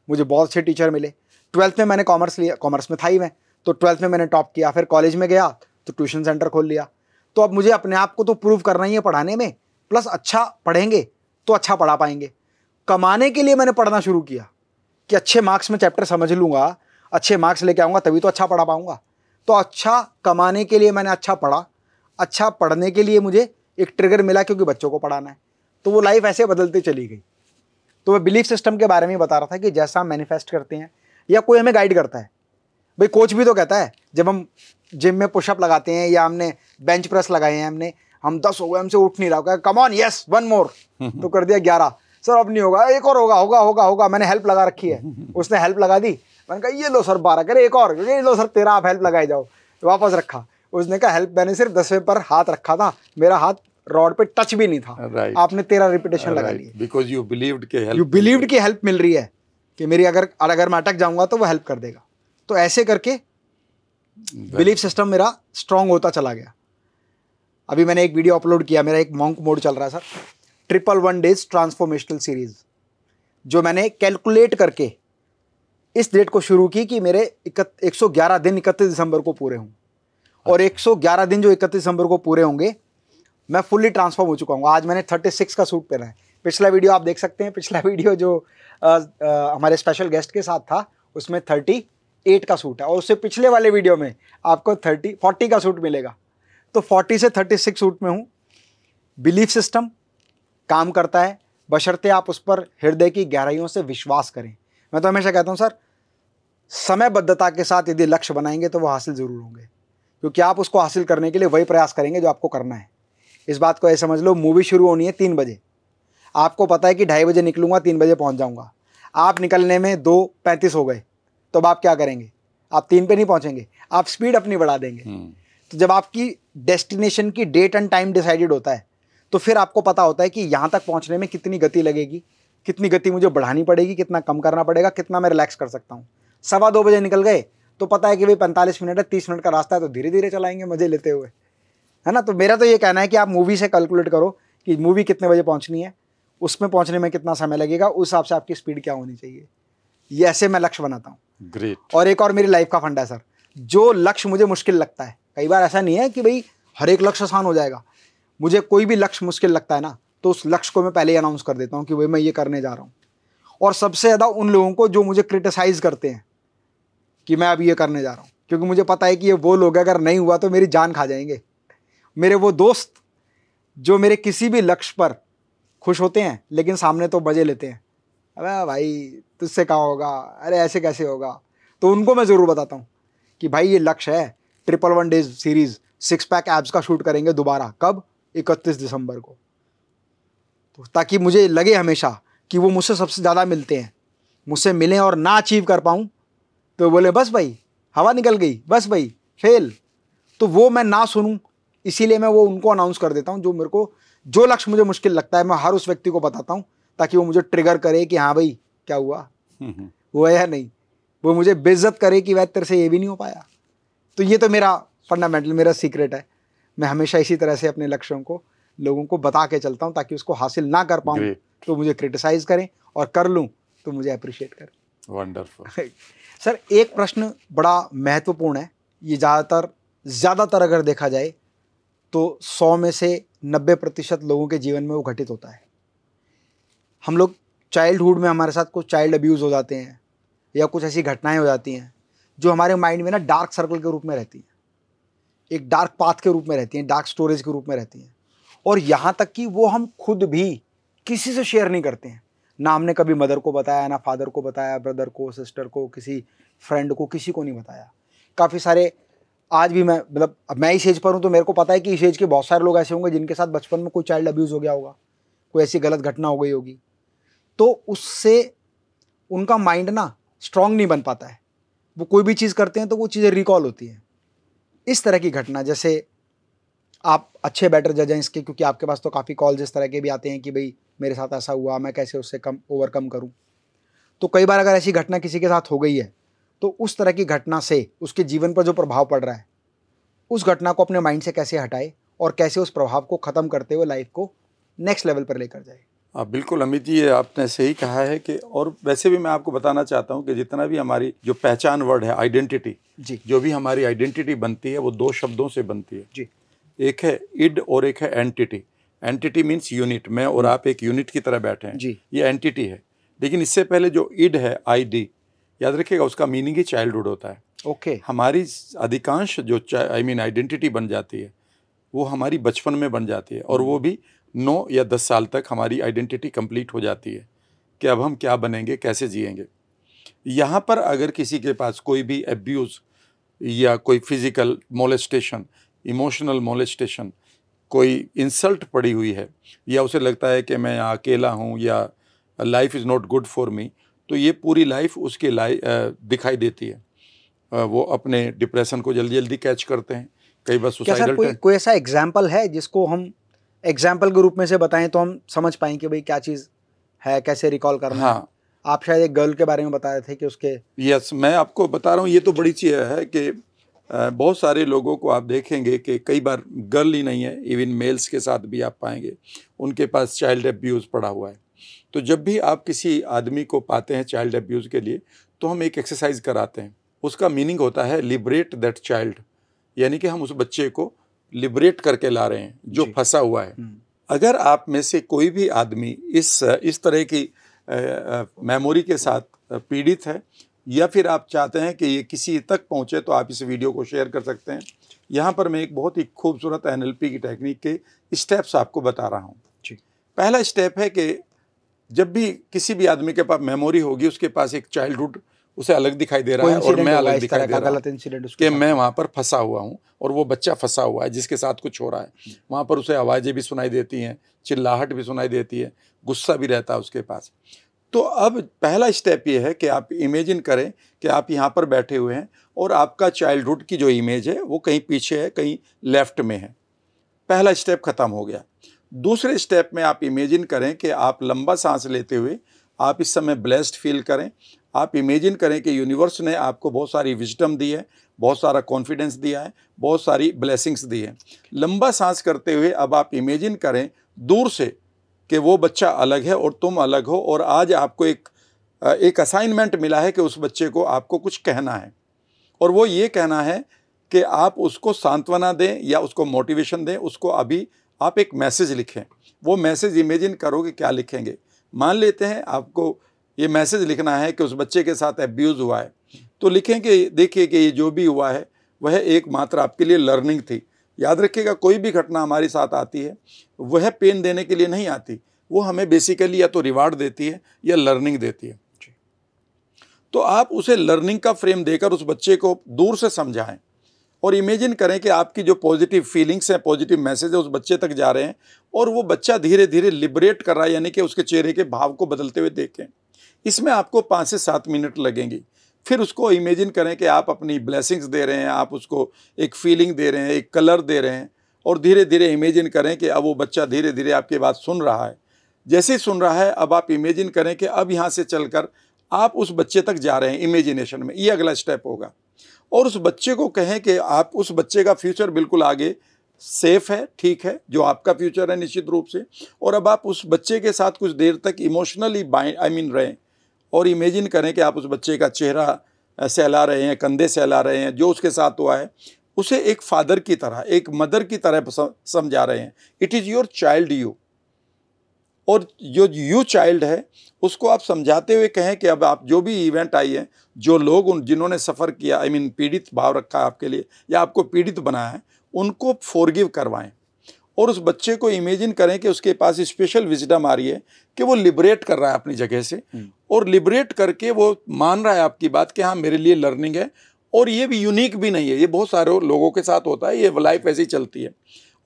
मुझे बहुत अच्छे टीचर मिले ट्वेल्थ में मैंने कॉमर्स लिया कॉमर्स में था ही मैं तो ट्वेल्थ में मैंने टॉप किया फिर कॉलेज में गया तो ट्यूशन सेंटर खोल लिया तो अब मुझे अपने आप को तो प्रूव करना ही है पढ़ाने में प्लस अच्छा पढ़ेंगे तो अच्छा पढ़ा पाएंगे कमाने के लिए मैंने पढ़ना शुरू किया कि अच्छे मार्क्स में चैप्टर समझ लूँगा अच्छे मार्क्स लेके आऊँगा तभी तो अच्छा पढ़ा पाऊँगा तो अच्छा कमाने के लिए मैंने अच्छा पढ़ा अच्छा पढ़ने के लिए मुझे एक ट्रिगर मिला क्योंकि बच्चों को पढ़ाना है तो वो लाइफ ऐसे बदलती चली गई तो मैं बिलीफ सिस्टम के बारे में बता रहा था कि जैसा हम मैनिफेस्ट करते हैं या कोई हमें गाइड करता है भाई कोच भी तो कहता है जब हम जिम में पुशअप लगाते हैं या हमने बेंच प्रेस लगाए हैं हमने हम दस हो गए हमसे उठ नहीं रहा कमॉन यस वन मोर तो कर दिया ग्यारह सर अब नहीं होगा एक और होगा होगा होगा होगा मैंने हेल्प लगा रखी है उसने हेल्प लगा दी मैंने कहा ये लो सर बारह करे एक और ये लो सर तेरा आप हेल्प लगाए जाओ वापस रखा उसने कहा हेल्प मैंने सिर्फ दसवें पर हाथ रखा था मेरा हाथ रॉड पे टच भी नहीं था right. आपने तेरा रिपीटेशन right. लगा लिया बिकॉज यू बिलीव के हेल्प यू बिलीव की हेल्प मिल रही है कि मेरी अगर अगर मैं अटक जाऊंगा तो वो हेल्प कर देगा तो ऐसे करके बिलीफ सिस्टम मेरा स्ट्रांग होता चला गया अभी मैंने एक वीडियो अपलोड किया मेरा एक मॉन्क मोड चल रहा है sir triple one days transformational series जो मैंने कैलकुलेट करके इस डेट को शुरू की कि मेरे एक सौ ग्यारह दिन इकतीस दिसंबर को पूरे हों और अच्छा। एक सौ ग्यारह दिन जो इकतीस दिसंबर को पूरे होंगे मैं फुल्ली ट्रांसफॉर्म हो चुका हूँ आज मैंने थर्टी सिक्स का सूट पहना है पिछला वीडियो आप देख सकते हैं पिछला वीडियो जो आ, आ, हमारे स्पेशल गेस्ट के साथ था उसमें थर्टी एट का सूट है और उससे पिछले वाले वीडियो में आपको थर्टी फोर्टी का सूट मिलेगा तो फोर्टी से थर्टी सिक्स सूट में हूँ बिलीफ सिस्टम काम करता है बशर्ते आप उस पर हृदय की गहराइयों से विश्वास करें मैं तो हमेशा कहता हूँ सर समयबद्धता के साथ यदि लक्ष्य बनाएंगे तो वो हासिल ज़रूर होंगे क्योंकि आप उसको हासिल करने के लिए वही प्रयास करेंगे जो आपको करना है इस बात को ऐसे समझ लो मूवी शुरू होनी है तीन बजे आपको पता है कि ढाई बजे निकलूँगा तीन बजे पहुँच जाऊँगा आप निकलने में दो पैंतीस हो गए तो अब आप क्या करेंगे आप तीन पे नहीं पहुँचेंगे आप स्पीड अपनी बढ़ा देंगे हम्म। तो जब आपकी डेस्टिनेशन की डेट एंड टाइम डिसाइडेड होता है तो फिर आपको पता होता है कि यहाँ तक पहुँचने में कितनी गति लगेगी कितनी गति मुझे बढ़ानी पड़ेगी कितना कम करना पड़ेगा कितना मैं रिलैक्स कर सकता हूँ सवा दो बजे निकल गए तो पता है कि भाई पैंतालीस मिनट है तीस मिनट का रास्ता है तो धीरे धीरे चलाएंगे मज़े लेते हुए है ना तो मेरा तो ये कहना है कि आप मूवी से कैलकुलेट करो कि मूवी कितने बजे पहुँचनी है उसमें पहुँचने में कितना समय लगेगा उस हिसाब से आपकी स्पीड क्या होनी चाहिए ये ऐसे मैं लक्ष्य बनाता हूँ ग्रेट और एक और मेरी लाइफ का फंड है सर जो लक्ष्य मुझे मुश्किल लगता है कई बार ऐसा नहीं है कि भाई हर एक लक्ष्य आसान हो जाएगा मुझे कोई भी लक्ष्य मुश्किल लगता है ना तो उस लक्ष्य को मैं पहले ही अनाउंस कर देता हूँ कि भाई मैं ये करने जा रहा हूँ और सबसे ज़्यादा उन लोगों को जो मुझे क्रिटिसाइज़ करते हैं कि मैं अब ये करने जा रहा हूँ क्योंकि मुझे पता है कि ये वो लोग अगर नहीं हुआ तो मेरी जान खा जाएंगे मेरे वो दोस्त जो मेरे किसी भी लक्ष्य पर खुश होते हैं लेकिन सामने तो बजे लेते हैं अरे भाई तुझसे कहाँ होगा अरे ऐसे कैसे होगा तो उनको मैं ज़रूर बताता हूँ कि भाई ये लक्ष्य है triple one days series six pack abs का शूट करेंगे दोबारा कब इकतीस दिसंबर को तो ताकि मुझे लगे हमेशा कि वो मुझसे सबसे ज़्यादा मिलते हैं मुझसे मिलें और ना अचीव कर पाऊँ तो बोले बस भाई हवा निकल गई बस भाई फेल तो वो मैं ना सुनूँ इसीलिए मैं वो उनको अनाउंस कर देता हूँ जो मेरे को जो लक्ष्य मुझे मुश्किल लगता है मैं हर उस व्यक्ति को बताता हूँ ताकि वो मुझे ट्रिगर करे कि हाँ भाई क्या हुआ हुआ हम्म, हम्म। या नहीं वो मुझे बेजत करे कि वह तेरे से ये भी नहीं हो पाया तो ये तो मेरा फंडामेंटल मेरा सीक्रेट है मैं हमेशा इसी तरह से अपने लक्ष्यों को लोगों को बता के चलता हूँ ताकि उसको हासिल ना कर पाऊँ तो मुझे क्रिटिसाइज करें और कर लूँ तो मुझे अप्रिशिएट करें वंडरफुल सर एक प्रश्न बड़ा महत्वपूर्ण है ये ज़्यादातर ज़्यादातर अगर देखा जाए तो सौ में से नब्बे प्रतिशत लोगों के जीवन में वो घटित होता है हम लोग चाइल्डहुड में हमारे साथ कुछ चाइल्ड अब्यूज़ हो जाते हैं या कुछ ऐसी घटनाएं हो जाती हैं जो हमारे माइंड में ना डार्क सर्कल के रूप में रहती हैं एक डार्क पाथ के रूप में रहती हैं डार्क स्टोरेज के रूप में रहती हैं और यहाँ तक कि वो हम खुद भी किसी से शेयर नहीं करते हैं ना हमने कभी मदर को बताया ना फादर को बताया ब्रदर को सिस्टर को किसी फ्रेंड को किसी को नहीं बताया काफ़ी सारे आज भी मैं मतलब अब मैं इस एज पर हूँ तो मेरे को पता है कि इस एज के बहुत सारे लोग ऐसे होंगे जिनके साथ बचपन में कोई चाइल्ड अब्यूज़ हो गया होगा कोई ऐसी गलत घटना हो गई होगी तो उससे उनका माइंड ना स्ट्रांग नहीं बन पाता है वो कोई भी चीज़ करते हैं तो वो चीज़ें रिकॉल होती हैं इस तरह की घटना जैसे आप अच्छे बेटर जज हैं इसके क्योंकि आपके पास तो काफ़ी कॉल्स इस तरह के भी आते हैं कि भाई मेरे साथ ऐसा हुआ मैं कैसे उससे कम ओवरकम करूं तो कई बार अगर ऐसी घटना किसी के साथ हो गई है तो उस तरह की घटना से उसके जीवन पर जो प्रभाव पड़ रहा है उस घटना को अपने माइंड से कैसे हटाए और कैसे उस प्रभाव को ख़त्म करते हुए लाइफ को नेक्स्ट लेवल पर लेकर जाए हाँ, बिल्कुल अमित जी आपने सही कहा है कि और वैसे भी मैं आपको बताना चाहता हूँ कि जितना भी हमारी जो पहचान वर्ड है आइडेंटिटी जी जो भी हमारी आइडेंटिटी बनती है वो दो शब्दों से बनती है जी एक है इड और एक है एंटिटी एंटिटी मीन्स यूनिट मैं और आप एक यूनिट की तरह बैठे हैं जी ये एंटिटी है लेकिन इससे पहले जो इड है आई डी याद रखिएगा उसका मीनिंग ही चाइल्डहुड होता है ओके okay. हमारी अधिकांश जो आई मीन आइडेंटिटी बन जाती है वो हमारी बचपन में बन जाती है और वो भी नौ या दस साल तक हमारी आइडेंटिटी कंप्लीट हो जाती है कि अब हम क्या बनेंगे कैसे जिएंगे यहाँ पर अगर किसी के पास कोई भी एब्यूज़ या कोई फिज़िकल मोलेस्टेशन इमोशनल मोलेस्टेशन कोई इंसल्ट पड़ी हुई है या उसे लगता है कि मैं यहाँ अकेला हूँ या life is not good for me तो ये पूरी लाइफ उसके लाइफ दिखाई देती है वो अपने डिप्रेशन को जल्दी जल्दी कैच करते हैं कई बार सुसाइडल कोई कोई ऐसा एग्जाम्पल है जिसको हम एग्जाम्पल के रूप में से बताएं तो हम समझ पाएं कि भाई क्या चीज़ है कैसे रिकॉल करना हाँ आप शायद एक गर्ल के बारे में बता रहे थे कि उसके यस मैं आपको बता रहा हूँ ये तो बड़ी चीज़ है कि बहुत सारे लोगों को आप देखेंगे कि कई बार गर्ल ही नहीं है इवन मेल्स के साथ भी आप पाएंगे उनके पास चाइल्ड एब्यूज़ पड़ा हुआ है तो जब भी आप किसी आदमी को पाते हैं चाइल्ड एब्यूज़ के लिए तो हम एक एक्सरसाइज कराते हैं उसका मीनिंग होता है लिबरेट दैट चाइल्ड यानी कि हम उस बच्चे को लिबरेट करके ला रहे हैं जो फंसा हुआ है हम्म। अगर आप में से कोई भी आदमी इस इस तरह की मेमोरी के साथ पीड़ित है या फिर आप चाहते हैं कि ये किसी तक पहुंचे तो आप इस वीडियो को शेयर कर सकते हैं यहाँ पर मैं एक बहुत ही खूबसूरत एन की टेक्निक के स्टेप्स आपको बता रहा हूँ पहला स्टेप है कि जब भी किसी भी आदमी के पास मेमोरी होगी उसके पास एक चाइल्डहुड उसे अलग दिखाई दे रहा है और मैं अलग दिखाई दे रहा कि मैं वहाँ पर फंसा हुआ हूँ और वो बच्चा फंसा हुआ है जिसके साथ कुछ हो रहा है वहाँ पर उसे आवाज़ें भी सुनाई देती हैं चिल्लाहट भी सुनाई देती है गुस्सा भी रहता है उसके पास तो अब पहला स्टेप ये है कि आप इमेजिन करें कि आप यहाँ पर बैठे हुए हैं और आपका चाइल्डहुड की जो इमेज है वो कहीं पीछे है कहीं लेफ्ट में है पहला स्टेप ख़त्म हो गया दूसरे स्टेप में आप इमेजिन करें कि आप लंबा सांस लेते हुए आप इस समय ब्लेस्ड फील करें आप इमेजिन करें कि यूनिवर्स ने आपको बहुत सारी विजडम दी है बहुत सारा कॉन्फिडेंस दिया है बहुत सारी ब्लेसिंग्स दी है लंबा सांस करते हुए अब आप इमेजिन करें दूर से कि वो बच्चा अलग है और तुम अलग हो और आज आपको एक एक असाइनमेंट मिला है कि उस बच्चे को आपको कुछ कहना है और वो ये कहना है कि आप उसको सांत्वना दें या उसको मोटिवेशन दें उसको अभी आप एक मैसेज लिखें वो मैसेज इमेजिन करो कि क्या लिखेंगे मान लेते हैं आपको ये मैसेज लिखना है कि उस बच्चे के साथ एब्यूज़ हुआ है तो लिखें कि देखिए कि ये जो भी हुआ है वह एक मात्र आपके लिए लर्निंग थी याद रखिएगा कोई भी घटना हमारे साथ आती है वह पेन देने के लिए नहीं आती वो हमें बेसिकली या तो रिवार्ड देती है या लर्निंग देती है तो आप उसे लर्निंग का फ्रेम देकर उस बच्चे को दूर से समझाएं और इमेजिन करें कि आपकी जो पॉजिटिव फीलिंग्स हैं पॉजिटिव मैसेज है उस बच्चे तक जा रहे हैं और वो बच्चा धीरे धीरे लिबरेट कर रहा है यानी कि उसके चेहरे के भाव को बदलते हुए देखें इसमें आपको पाँच से सात मिनट लगेंगी फिर उसको इमेजिन करें कि आप अपनी ब्लेसिंग्स दे रहे हैं आप उसको एक फीलिंग दे रहे हैं एक कलर दे रहे हैं और धीरे धीरे इमेजिन करें कि अब वो बच्चा धीरे धीरे आपकी बात सुन रहा है जैसे ही सुन रहा है अब आप इमेजिन करें कि अब यहाँ से चलकर आप उस बच्चे तक जा रहे हैं इमेजिनेशन में ये अगला स्टेप होगा और उस बच्चे को कहें कि आप उस बच्चे का फ्यूचर बिल्कुल आगे सेफ है ठीक है जो आपका फ्यूचर है निश्चित रूप से और अब आप उस बच्चे के साथ कुछ देर तक इमोशनली बाइंड आई मीन रहें और इमेजिन करें कि आप उस बच्चे का चेहरा सहला रहे हैं कंधे सहला रहे हैं जो उसके साथ हुआ है उसे एक फादर की तरह एक मदर की तरह समझा रहे हैं it is your child you और जो यू चाइल्ड है उसको आप समझाते हुए कहें कि अब आप जो भी इवेंट आई है जो लोग उन जिन्होंने सफ़र किया आई I मीन mean, पीड़ित भाव रखा है आपके लिए या आपको पीड़ित बनाया है उनको फोरगिव करवाएं और उस बच्चे को इमेजिन करें कि उसके पास स्पेशल विजडम आ रही है कि वो लिबरेट कर रहा है अपनी जगह से हम्म। और लिबरेट करके वो मान रहा है आपकी बात कि हाँ मेरे लिए लर्निंग है और ये भी यूनिक भी नहीं है ये बहुत सारे लोगों के साथ होता है ये लाइफ ऐसी चलती है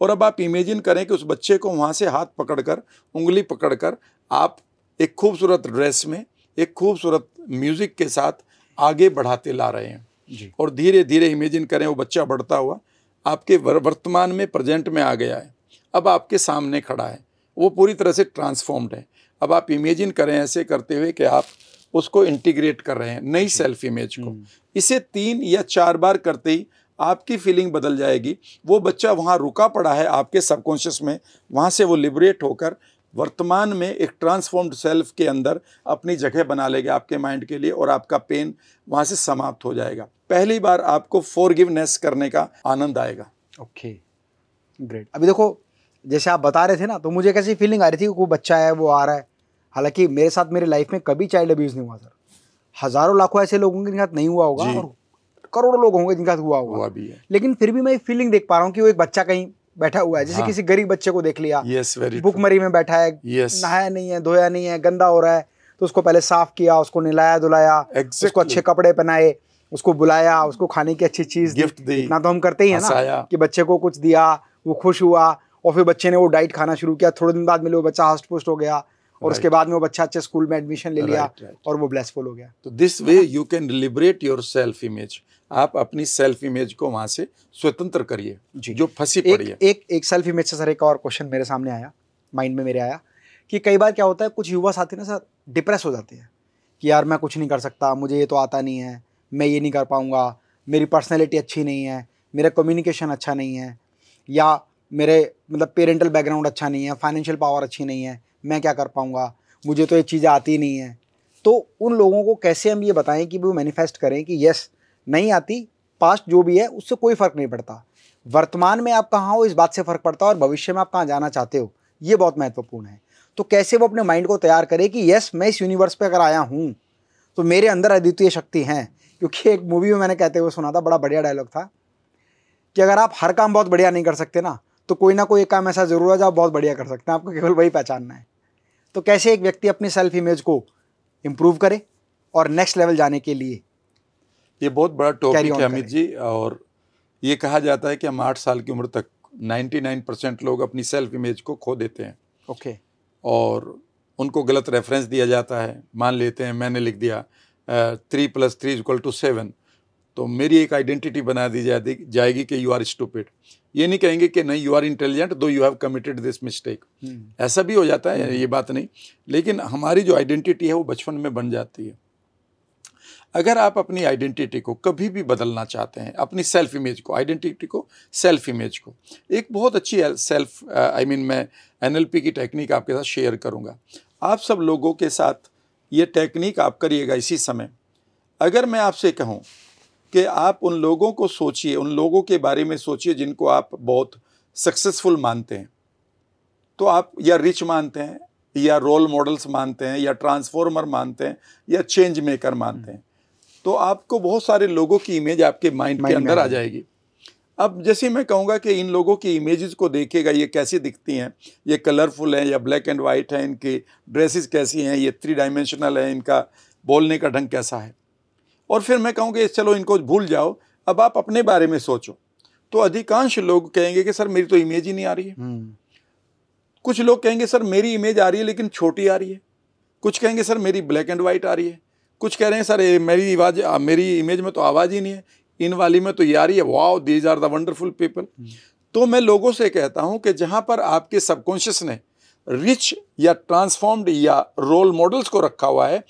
और अब आप इमेजिन करें कि उस बच्चे को वहाँ से हाथ पकड़कर उंगली पकड़कर आप एक खूबसूरत ड्रेस में एक खूबसूरत म्यूज़िक के साथ आगे बढ़ाते ला रहे हैं और धीरे धीरे इमेजिन करें वो बच्चा बढ़ता हुआ आपके वर्तमान में प्रेजेंट में आ गया है अब आपके सामने खड़ा है वो पूरी तरह से ट्रांसफॉर्म्ड है अब आप इमेजिन करें ऐसे करते हुए कि आप उसको इंटीग्रेट कर रहे हैं नई सेल्फ इमेज को हम्म। इसे तीन या चार बार करते ही आपकी फीलिंग बदल जाएगी वो बच्चा वहाँ रुका पड़ा है आपके सबकॉन्शियस में वहाँ से वो लिबरेट होकर वर्तमान में एक ट्रांसफॉर्म्ड सेल्फ के अंदर अपनी जगह बना लेगा आपके माइंड के लिए और आपका पेन वहाँ से समाप्त हो जाएगा पहली बार आपको फॉरगिवनेस करने का आनंद आएगा ओके okay. ग्रेट अभी देखो जैसे आप बता रहे थे ना तो मुझे कैसी फीलिंग आ रही थी कि कोई बच्चा है वो आ रहा है हालांकि मेरे साथ मेरी लाइफ में कभी चाइल्ड अब्यूज़ नहीं हुआ सर हज़ारों लाखों ऐसे लोगों के साथ नहीं हुआ होगा और करोड़ों लोग होंगे जिनके साथ हुआ होगा हुआ भी है लेकिन फिर भी मैं फीलिंग देख पा रहा हूँ कि वो एक बच्चा कहीं बैठा हुआ है जैसे हाँ। किसी गरीब बच्चे को देख लिया yes, भुखमरी में बैठा है yes. नहाया नहीं है धोया नहीं है गंदा हो रहा है तो उसको पहले साफ किया उसको नहलाया धुलाया exactly. उसको अच्छे कपड़े पहनाए उसको बुलाया उसको खाने की अच्छी चीज गिफ्ट दी इतना तो हम करते ही है ना कि बच्चे को कुछ दिया वो खुश हुआ और फिर बच्चे ने वो डाइट खाना शुरू किया थोड़े दिन बाद मिले वो बच्चा हस्ट पुस्ट हो गया और उसके बाद में वो बच्चा अच्छे स्कूल में एडमिशन ले लिया और वो ब्लेसफुल हो गया तो this way you can liberate your self image आप अपनी सेल्फ इमेज को वहां से स्वतंत्र करिए जो फंसी पड़ी है एक एक सेल्फ इमेज से सर एक और क्वेश्चन मेरे सामने आया माइंड में मेरे आया कि कई बार क्या होता है कुछ युवा साथी ना सर डिप्रेस हो जाते हैं कि यार मैं कुछ नहीं कर सकता मुझे ये तो आता नहीं है मैं ये नहीं कर पाऊँगा मेरी पर्सनैलिटी अच्छी नहीं है मेरा कम्युनिकेशन अच्छा नहीं है या मेरे मतलब पेरेंटल बैकग्राउंड अच्छा नहीं है फाइनेंशियल पावर अच्छी नहीं है मैं क्या कर पाऊँगा मुझे तो ये चीज़ें आती नहीं है तो उन लोगों को कैसे हम ये बताएं कि वो मैनिफेस्ट करें कि यस नहीं आती पास्ट जो भी है उससे कोई फ़र्क नहीं पड़ता वर्तमान में आप कहाँ हो इस बात से फ़र्क पड़ता है और भविष्य में आप कहाँ जाना चाहते हो ये बहुत महत्वपूर्ण है तो कैसे वो अपने माइंड को तैयार करें कि यस मैं इस यूनिवर्स पर अगर आया हूँ तो मेरे अंदर अद्वितीय शक्ति हैं क्योंकि एक मूवी में मैंने कहते हुए सुना था बड़ा बढ़िया डायलॉग था कि अगर आप हर काम बहुत बढ़िया नहीं कर सकते ना तो कोई ना कोई एक काम ऐसा ज़रूर है जो आप बहुत बढ़िया कर सकते हैं आपको केवल वही पहचानना है तो कैसे एक व्यक्ति अपनी सेल्फ इमेज को इम्प्रूव करे और नेक्स्ट लेवल जाने के लिए ये बहुत बड़ा टॉपिक है अमित जी और ये कहा जाता है कि हम आठ साल की उम्र तक 99 परसेंट लोग अपनी सेल्फ इमेज को खो देते हैं ओके okay. और उनको गलत रेफरेंस दिया जाता है मान लेते हैं मैंने लिख दिया three plus three equal to seven तो मेरी एक आइडेंटिटी बना दी जाती जाएगी कि यू आर स्टूपिड ये नहीं कहेंगे कि नहीं you are intelligent though you have committed this mistake ऐसा भी हो जाता है हम्म। ये बात नहीं लेकिन हमारी जो आइडेंटिटी है वो बचपन में बन जाती है अगर आप अपनी आइडेंटिटी को कभी भी बदलना चाहते हैं अपनी सेल्फ इमेज को आइडेंटिटी को सेल्फ इमेज को एक बहुत अच्छी सेल्फ आई मीन मैं एनएलपी की टेक्निक आपके साथ शेयर करूंगा आप सब लोगों के साथ ये टेक्निक आप करिएगा इसी समय अगर मैं आपसे कहूँ कि आप उन लोगों को सोचिए उन लोगों के बारे में सोचिए जिनको आप बहुत सक्सेसफुल मानते हैं तो आप या रिच मानते हैं या रोल मॉडल्स मानते हैं या ट्रांसफॉर्मर मानते हैं या चेंज मेकर मानते हैं तो आपको बहुत सारे लोगों की इमेज आपके माइंड के अंदर आ जाएगी अब जैसे मैं कहूँगा कि इन लोगों की इमेजेस को देखेगा ये कैसी दिखती हैं ये कलरफुल हैं या ब्लैक एंड वाइट हैं इनकी ड्रेसेस कैसी हैं ये थ्री डायमेंशनल हैं इनका बोलने का ढंग कैसा है और फिर मैं कहूँ कि चलो इनको भूल जाओ अब आप अपने बारे में सोचो तो अधिकांश लोग कहेंगे कि सर मेरी तो इमेज ही नहीं आ रही है हम्म। कुछ लोग कहेंगे सर मेरी इमेज आ रही है लेकिन छोटी आ रही है कुछ कहेंगे सर मेरी ब्लैक एंड वाइट आ रही है कुछ कह रहे हैं सर मेरी आवाज मेरी इमेज में तो आवाज़ ही नहीं है इन वाली में तो ये आ रही है wow these are the wonderful people तो मैं लोगों से कहता हूँ कि जहां पर आपके सबकॉन्शियस ने रिच या ट्रांसफॉर्म्ड या रोल मॉडल्स को रखा हुआ है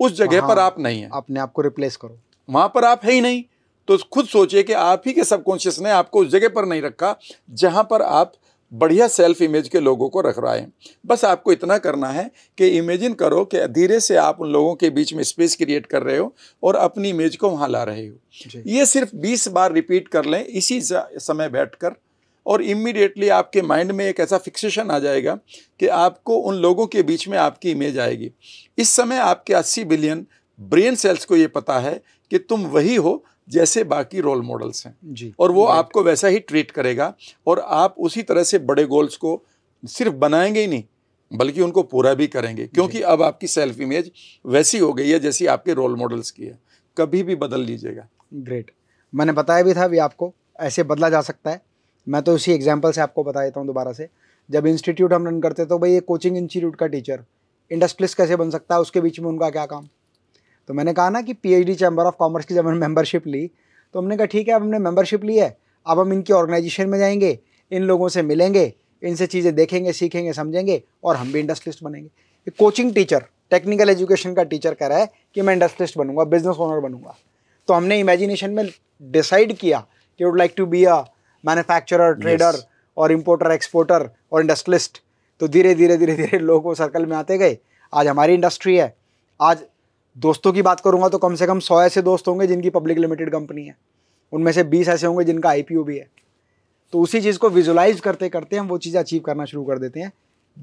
उस जगह पर आप नहीं है अपने आप को रिप्लेस करो वहां पर आप है ही नहीं तो खुद सोचिए कि आप ही के सबकॉन्शियस ने आपको उस जगह पर नहीं रखा जहां पर आप बढ़िया सेल्फ इमेज के लोगों को रख रहा है बस आपको इतना करना है कि इमेजिन करो कि धीरे से आप उन लोगों के बीच में स्पेस क्रिएट कर रहे हो और अपनी इमेज को वहाँ ला रहे हो ये सिर्फ 20 बार रिपीट कर लें इसी समय बैठकर और इमीडिएटली आपके माइंड में एक ऐसा फिक्सेशन आ जाएगा कि आपको उन लोगों के बीच में आपकी इमेज आएगी इस समय आपके 80 बिलियन ब्रेन सेल्स को ये पता है कि तुम वही हो जैसे बाकी रोल मॉडल्स हैं जी और वो आपको वैसा ही ट्रीट करेगा और आप उसी तरह से बड़े गोल्स को सिर्फ बनाएंगे ही नहीं बल्कि उनको पूरा भी करेंगे क्योंकि अब आपकी सेल्फ इमेज वैसी हो गई है जैसी आपके रोल मॉडल्स की है कभी भी बदल लीजिएगा ग्रेट मैंने बताया भी था भी आपको ऐसे बदला जा सकता है मैं तो उसी एग्जाम्पल से आपको बता देता हूँ दोबारा से जब इंस्टीट्यूट हम रन करते तो भाई ये कोचिंग इंस्टीट्यूट का टीचर इंडस्ट्रियलिस्ट कैसे बन सकता है उसके बीच में उनका क्या काम तो मैंने कहा ना कि पीएचडी चैम्बर ऑफ कॉमर्स की जब हमने मेम्बरशिप ली तो हमने कहा ठीक है अब हमने मेम्बरशिप ली है अब हम इनकी ऑर्गेनाइजेशन में जाएंगे इन लोगों से मिलेंगे इनसे चीज़ें देखेंगे सीखेंगे समझेंगे और हम भी इंडस्ट्रियलिस्ट बनेंगे एक कोचिंग टीचर टेक्निकल एजुकेशन का टीचर कह रहा है कि मैं इंडस्ट्रियलिस्ट बनूंगा बिजनेस ओनर बनूंगा तो हमने इमेजिनेशन में डिसाइड किया कि would like to be a manufacturer trader और इम्पोर्टर एक्सपोर्टर और इंडस्ट्रियलिस्ट तो धीरे धीरे धीरे धीरे लोग वो सर्कल में आते गए आज हमारी इंडस्ट्री है आज दोस्तों की बात करूँगा तो कम से कम सौ ऐसे दोस्त होंगे जिनकी पब्लिक लिमिटेड कंपनी है उनमें से बीस ऐसे होंगे जिनका आई भी है तो उसी चीज़ को विजुलाइज करते करते हम वो चीज़ अचीव करना शुरू कर देते हैं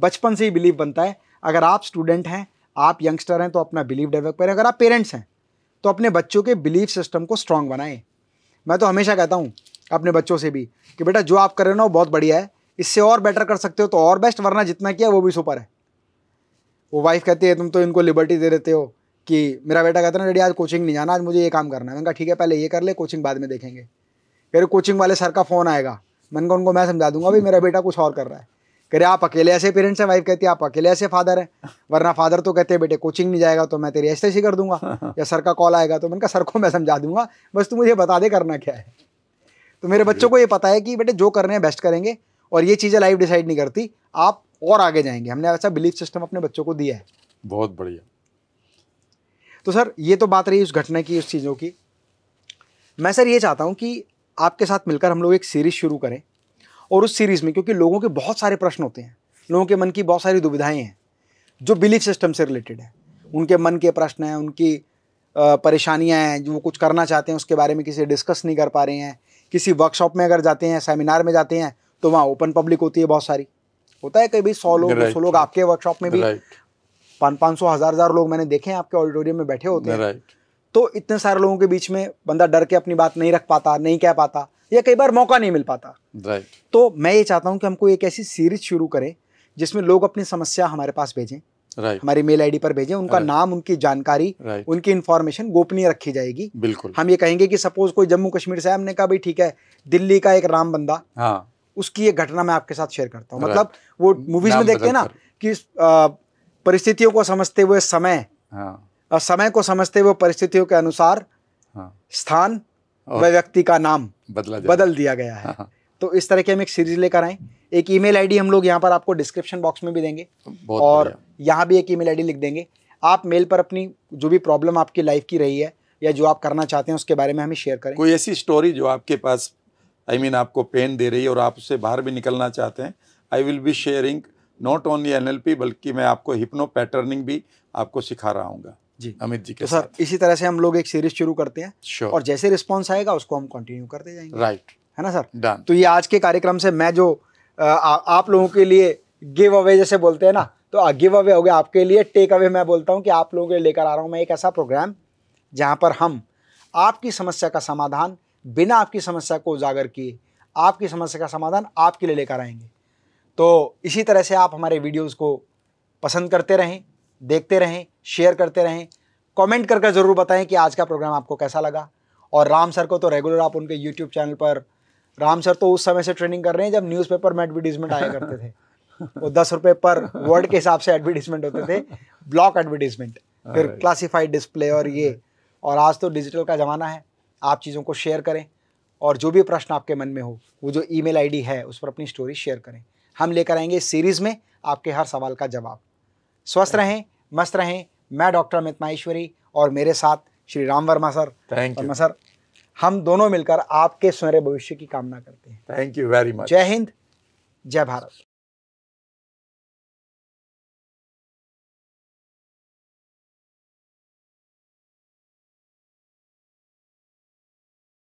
बचपन से ही बिलीव बनता है अगर आप स्टूडेंट हैं आप यंगस्टर हैं तो अपना बिलीव डेवलप करें अगर आप पेरेंट्स हैं तो अपने बच्चों के बिलीफ सिस्टम को स्ट्रांग बनाएं मैं तो हमेशा कहता हूँ अपने बच्चों से भी कि बेटा जो आप कर रहे हो ना वो बहुत बढ़िया है इससे और बेटर कर सकते हो तो और बेस्ट वरना जितना किया वो भी सुपर है वो वाइफ कहती है तुम तो इनको लिबर्टी दे देते हो कि मेरा बेटा कहता ना डैडी आज कोचिंग नहीं जाना आज मुझे ये काम करना है मैंने कहा ठीक है पहले ये कर ले कोचिंग बाद में देखेंगे कह रहे कोचिंग वाले सर का फ़ोन आएगा मैंने कहा उनको मैं समझा दूंगा अभी मेरा बेटा कुछ और कर रहा है कह रहे आप अकेले ऐसे पेरेंट्स हैं वाइफ कहती है आप अकेले ऐसे फादर हैं वरना फादर तो कहते हैं बेटे कोचिंग नहीं जाएगा तो मैं तेरी ऐसे ही कर दूंगा या सर का कॉल आएगा तो मैंने कहा सर को मैं समझा दूंगा बस तू मुझे बता दे करना क्या है तो मेरे बच्चों को ये पता है कि बेटे जो कर रहे हैं बेस्ट करेंगे और ये चीज़ें लाइफ डिसाइड नहीं करती आप और आगे जाएंगे हमने ऐसा बिलीफ सिस्टम अपने बच्चों को दिया है बहुत बढ़िया तो सर ये तो बात रही उस घटना की उस चीज़ों की मैं सर ये चाहता हूँ कि आपके साथ मिलकर हम लोग एक सीरीज़ शुरू करें और उस सीरीज़ में क्योंकि लोगों के बहुत सारे प्रश्न होते हैं लोगों के मन की बहुत सारी दुविधाएँ हैं जो बिलीफ सिस्टम से रिलेटेड है उनके मन के प्रश्न हैं उनकी परेशानियाँ हैं जो वो कुछ करना चाहते हैं उसके बारे में किसी डिस्कस नहीं कर पा रहे हैं किसी वर्कशॉप में अगर जाते हैं सेमिनार में जाते हैं तो वहाँ ओपन पब्लिक होती है बहुत सारी होता है कई भाई सौ लोग सौ लोग आपके वर्कशॉप में भी पाँच पाँच सौ हज़ार हज़ार लोग मैंने देखे हैं आपके ऑडिटोरियम में बैठे होते हैं तो इतने सारे लोगों के बीच में बंदा डर के अपनी बात नहीं रख पाता नहीं कह पाता या कई बार मौका नहीं मिल पाता तो मैं ये चाहता हूँ कि हमको एक ऐसी सीरीज शुरू करें जिसमें लोग अपनी समस्या हमारे पास भेजें right. हमारी मेल आईडी पर भेजें उनका right. नाम उनकी जानकारी right. उनकी इन्फॉर्मेशन गोपनीय रखी जाएगी बिल्कुल हम ये कहेंगे कि सपोज कोई जम्मू कश्मीर से हमने कहा भाई ठीक है दिल्ली का एक राम बंदा हाँ. उसकी एक घटना मैं आपके साथ शेयर करता हूँ मतलब वो मूवीज में देखते हैं ना कि परिस्थितियों को समझते हुए समय और हाँ। समय को समझते हुए परिस्थितियों के अनुसार हाँ। स्थान व व्यक्ति का नाम बदला बदल दिया गया है हाँ। तो इस तरह के हम एक सीरीज लेकर आए एक ईमेल आईडी हम लोग यहाँ पर आपको डिस्क्रिप्शन बॉक्स में भी देंगे और यहाँ भी एक ईमेल आईडी लिख देंगे आप मेल पर अपनी जो भी प्रॉब्लम आपकी लाइफ की रही है या जो आप करना चाहते हैं उसके बारे में हमें शेयर करें कोई ऐसी स्टोरी जो आपके पास आई I मीन mean, आपको पेन दे रही है और आप उससे बाहर भी निकलना चाहते हैं I will be sharing not only an बल्कि मैं आपको हिप्नो पैटर्निंग भी आपको सिखा रहा हूँ जी अमित जी के तो सर इसी तरह से हम लोग एक सीरीज शुरू करते हैं sure. और जैसे रिस्पॉन्स आएगा उसको हम कंटिन्यू करते जाएंगे राइट right. है ना सर डन तो ये आज के कार्यक्रम से मैं जो आ, आप लोगों के लिए गिव अवे जैसे बोलते हैं ना तो गिव अवे हो गया आपके लिए टेक अवे मैं बोलता हूँ कि आप लोगों के लिए लेकर आ रहा हूँ मैं एक ऐसा प्रोग्राम जहाँ पर हम आपकी समस्या का समाधान बिना आपकी समस्या को उजागर किए आपकी समस्या का समाधान आपके लिए लेकर आएंगे तो इसी तरह से आप हमारे वीडियोज़ को पसंद करते रहें देखते रहें शेयर करते रहें कमेंट करके ज़रूर बताएं कि आज का प्रोग्राम आपको कैसा लगा और राम सर को तो रेगुलर आप उनके यूट्यूब चैनल पर राम सर तो उस समय से ट्रेनिंग कर रहे हैं जब न्यूज़पेपर में एडवर्टीजमेंट आया करते थे वो दस रुपये पर वर्ड के हिसाब से एडवर्टीजमेंट होते थे ब्लॉक एडवर्टीजमेंट फिर क्लासीफाइड हाँ डिस्प्ले और ये और आज तो डिजिटल का ज़माना है आप चीज़ों को शेयर करें और जो भी प्रश्न आपके मन में हो वो जो ईमेल आईडी है उस पर अपनी स्टोरी शेयर करें हम लेकर आएंगे इस सीरीज़ में आपके हर सवाल का जवाब स्वस्थ रहें मस्त रहें मैं डॉक्टर अमित माहेश्वरी और मेरे साथ Shri Ram Verma sir thank Verma sir हम दोनों मिलकर आपके सुनहरे भविष्य की कामना करते हैं थैंक यू वेरी मच जय हिंद जय भारत